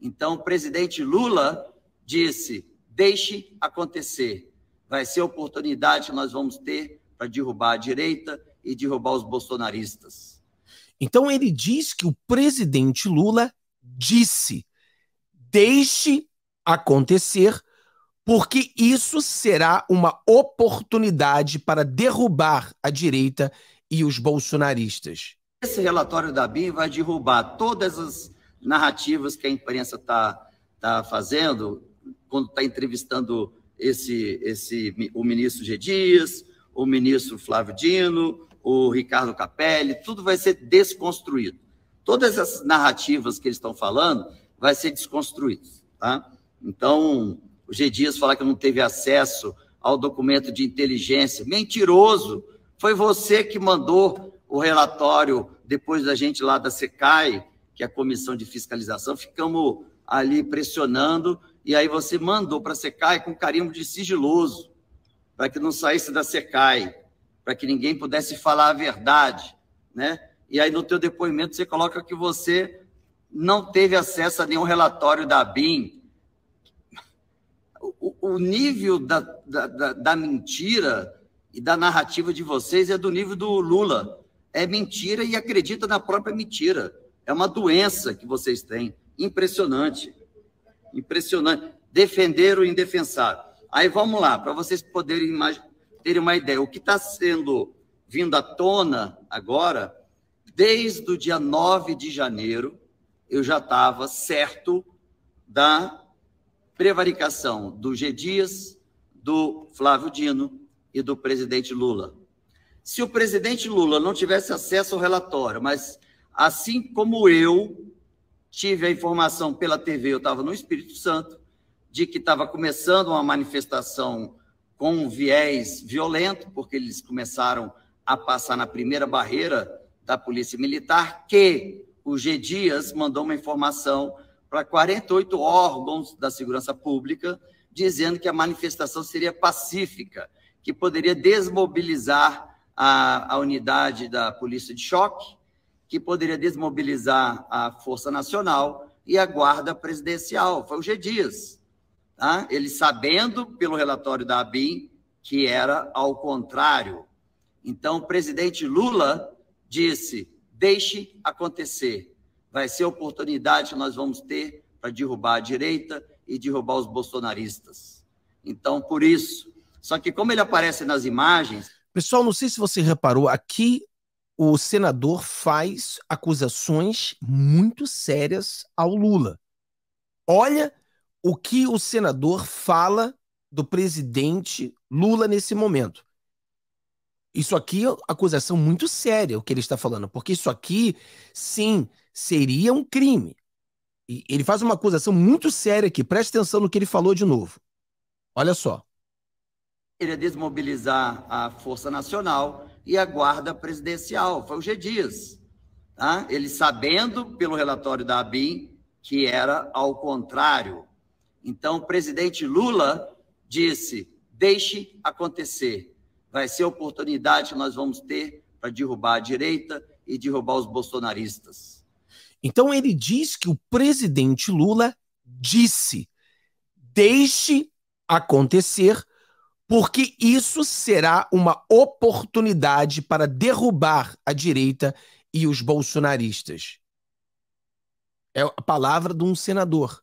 Então, o presidente Lula disse: deixe acontecer. Vai ser a oportunidade que nós vamos ter para derrubar a direita e derrubar os bolsonaristas. Então, ele diz que o presidente Lula disse: deixe acontecer, porque isso será uma oportunidade para derrubar a direita e os bolsonaristas. Esse relatório da BIM vai derrubar todas as narrativas que a imprensa está tá fazendo, quando está entrevistando esse, esse, o ministro G. Dias, o ministro Flávio Dino, o Ricardo Capelli, tudo vai ser desconstruído. Todas essas narrativas que eles estão falando vai ser desconstruídas. Tá? Então, o G. Dias falar que não teve acesso ao documento de inteligência, mentiroso, foi você que mandou o relatório depois da gente lá da SECAI, que é a comissão de fiscalização, ficamos ali pressionando, e aí você mandou para a SECAI com carimbo de sigiloso, para que não saísse da SECAI, para que ninguém pudesse falar a verdade, né? E aí no teu depoimento você coloca que você não teve acesso a nenhum relatório da BIM. O, o nível da, da, da, da mentira e da narrativa de vocês é do nível do Lula. É mentira e acredita na própria mentira. É uma doença que vocês têm. Impressionante. Impressionante. Defender o indefensável. Aí vamos lá, para vocês poderem terem uma ideia. O que está sendo vindo à tona agora, desde o dia 9 de janeiro, eu já estava certo da prevaricação do G. Dias, do Flávio Dino e do presidente Lula. Se o presidente Lula não tivesse acesso ao relatório, mas Assim como eu tive a informação pela TV, eu estava no Espírito Santo, de que estava começando uma manifestação com um viés violento, porque eles começaram a passar na primeira barreira da Polícia Militar, que o G. Dias mandou uma informação para 48 órgãos da segurança pública, dizendo que a manifestação seria pacífica, que poderia desmobilizar a, a unidade da Polícia de Choque que poderia desmobilizar a Força Nacional e a Guarda Presidencial. Foi o G. Dias. Tá? Ele sabendo, pelo relatório da ABIM, que era ao contrário. Então, o presidente Lula disse: deixe acontecer. Vai ser a oportunidade que nós vamos ter para derrubar a direita e derrubar os bolsonaristas. Então, por isso. Só que, como ele aparece nas imagens. Pessoal, não sei se você reparou, aqui o senador faz acusações muito sérias ao Lula. Olha o que o senador fala do presidente Lula nesse momento. Isso aqui é acusação muito séria, o que ele está falando, porque isso aqui, sim, seria um crime. E ele faz uma acusação muito séria aqui, preste atenção no que ele falou de novo. Olha só. Ele é desmobilizar a Força Nacional, e a guarda presidencial, foi o G. Dias. Tá? Ele sabendo, pelo relatório da ABIN, que era ao contrário. Então, o presidente Lula disse: deixe acontecer. Vai ser a oportunidade que nós vamos ter para derrubar a direita e derrubar os bolsonaristas. Então, ele diz que o presidente Lula disse: deixe acontecer porque isso será uma oportunidade para derrubar a direita e os bolsonaristas. É a palavra de um senador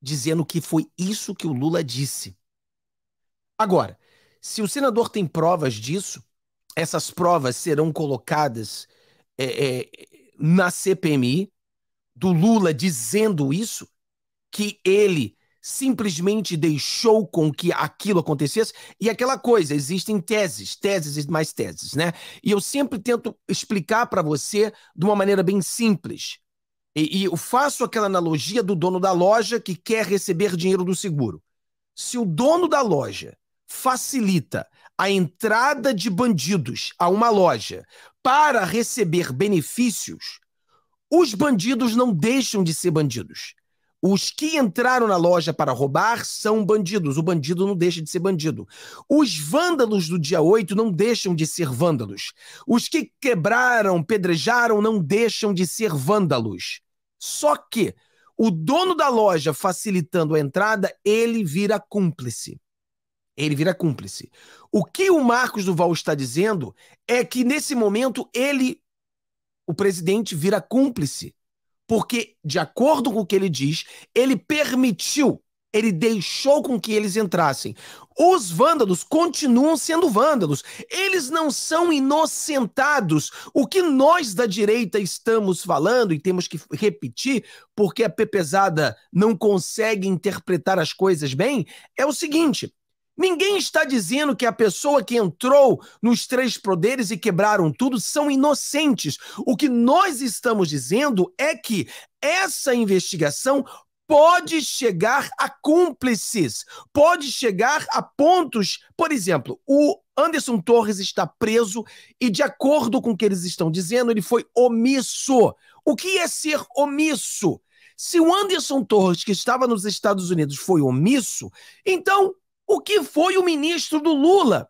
dizendo que foi isso que o Lula disse. Agora, se o senador tem provas disso, essas provas serão colocadas é, é, na CPMI do Lula dizendo isso, que ele simplesmente deixou com que aquilo acontecesse. E aquela coisa, existem teses, teses e mais teses, né? E eu sempre tento explicar para você de uma maneira bem simples. E, e eu faço aquela analogia do dono da loja que quer receber dinheiro do seguro. Se o dono da loja facilita a entrada de bandidos a uma loja para receber benefícios, os bandidos não deixam de ser bandidos. Os que entraram na loja para roubar são bandidos. O bandido não deixa de ser bandido. Os vândalos do dia 8 não deixam de ser vândalos. Os que quebraram, pedrejaram, não deixam de ser vândalos. Só que o dono da loja facilitando a entrada, ele vira cúmplice. Ele vira cúmplice. O que o Marcos Duval está dizendo é que nesse momento ele, o presidente, vira cúmplice porque, de acordo com o que ele diz, ele permitiu, ele deixou com que eles entrassem. Os vândalos continuam sendo vândalos. Eles não são inocentados. O que nós da direita estamos falando, e temos que repetir, porque a pepezada não consegue interpretar as coisas bem, é o seguinte: Ninguém está dizendo que a pessoa que entrou nos três poderes e quebraram tudo são inocentes. O que nós estamos dizendo é que essa investigação pode chegar a cúmplices, pode chegar a pontos. Por exemplo, o Anderson Torres está preso e, de acordo com o que eles estão dizendo, ele foi omisso. O que é ser omisso? Se o Anderson Torres, que estava nos Estados Unidos, foi omisso, então o que foi o ministro do Lula.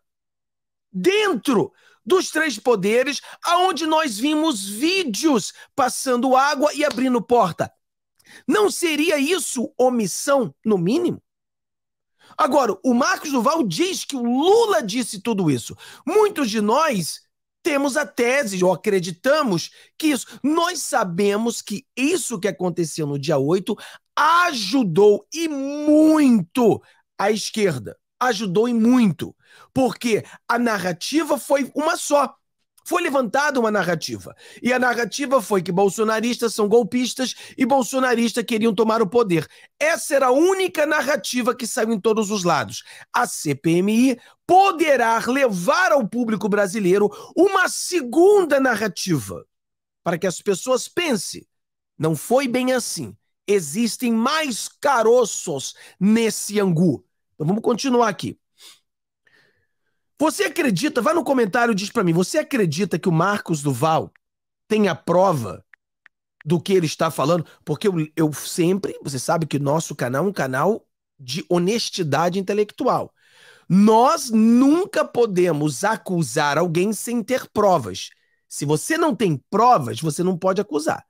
Dentro dos três poderes, aonde nós vimos vídeos passando água e abrindo porta. Não seria isso omissão, no mínimo? Agora, o Marcos Duval diz que o Lula disse tudo isso. Muitos de nós temos a tese, ou acreditamos que isso. Nós sabemos que isso que aconteceu no dia 8 ajudou e muito a esquerda. Ajudou em muito, porque a narrativa foi uma só. Foi levantada uma narrativa. E a narrativa foi que bolsonaristas são golpistas e bolsonaristas queriam tomar o poder. Essa era a única narrativa que saiu em todos os lados. A CPMI poderá levar ao público brasileiro uma segunda narrativa para que as pessoas pensem. Não foi bem assim existem mais caroços nesse angu. Então vamos continuar aqui. Você acredita, vai no comentário e diz para mim, você acredita que o Marcos Duval tem a prova do que ele está falando? Porque eu, eu sempre, você sabe que nosso canal é um canal de honestidade intelectual. Nós nunca podemos acusar alguém sem ter provas. Se você não tem provas, você não pode acusar.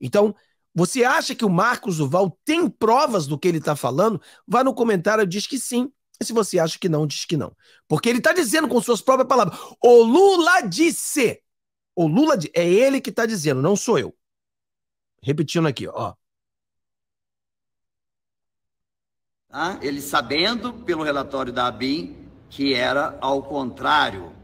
Então, você acha que o Marcos Duval tem provas do que ele está falando? Vá no comentário e diz que sim. E se você acha que não, diz que não. Porque ele está dizendo com suas próprias palavras. O Lula disse. O Lula é ele que está dizendo, não sou eu. Repetindo aqui, ó. Ah, ele sabendo pelo relatório da ABIN que era ao contrário.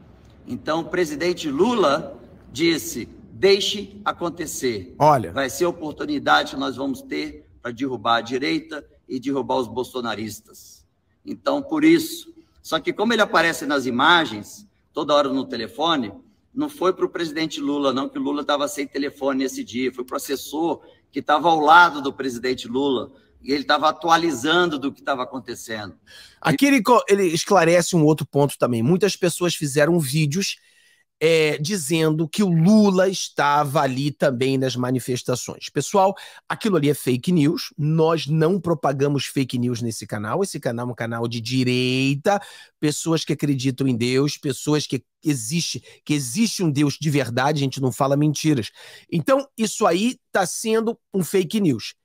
Então, o presidente Lula disse Deixe acontecer. Olha. Vai ser a oportunidade que nós vamos ter para derrubar a direita e derrubar os bolsonaristas. Então, por isso. Só que, como ele aparece nas imagens, toda hora no telefone, não foi para o presidente Lula, não, que o Lula estava sem telefone nesse dia. Foi para o assessor que estava ao lado do presidente Lula e ele estava atualizando do que estava acontecendo. Aqui ele, ele, esclarece um outro ponto também. Muitas pessoas fizeram vídeos é, dizendo que o Lula estava ali também nas manifestações. Pessoal, aquilo ali é fake news. Nós não propagamos fake news nesse canal. Esse canal é um canal de direita, pessoas que acreditam em Deus, pessoas que existe, que existe um Deus de verdade, a gente não fala mentiras. Então, isso aí está sendo um fake news.